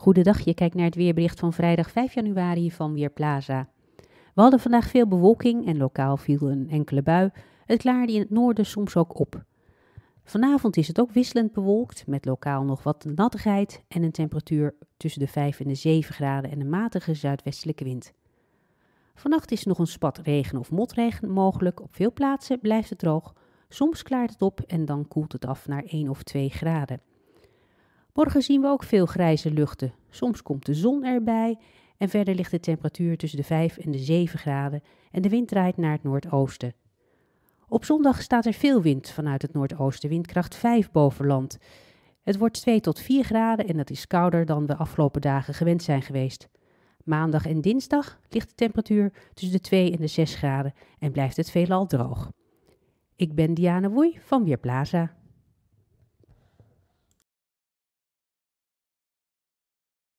Goedendag, je kijkt naar het weerbericht van vrijdag 5 januari van Weerplaza. We hadden vandaag veel bewolking en lokaal viel een enkele bui. Het klaarde in het noorden soms ook op. Vanavond is het ook wisselend bewolkt, met lokaal nog wat nattigheid en een temperatuur tussen de 5 en de 7 graden en een matige zuidwestelijke wind. Vannacht is nog een spat regen of motregen mogelijk. Op veel plaatsen blijft het droog. Soms klaart het op en dan koelt het af naar 1 of 2 graden. Morgen zien we ook veel grijze luchten. Soms komt de zon erbij en verder ligt de temperatuur tussen de 5 en de 7 graden en de wind draait naar het noordoosten. Op zondag staat er veel wind vanuit het noordoosten, windkracht 5 boven land. Het wordt 2 tot 4 graden en dat is kouder dan we afgelopen dagen gewend zijn geweest. Maandag en dinsdag ligt de temperatuur tussen de 2 en de 6 graden en blijft het veelal droog. Ik ben Diane Woei van Weerplaza.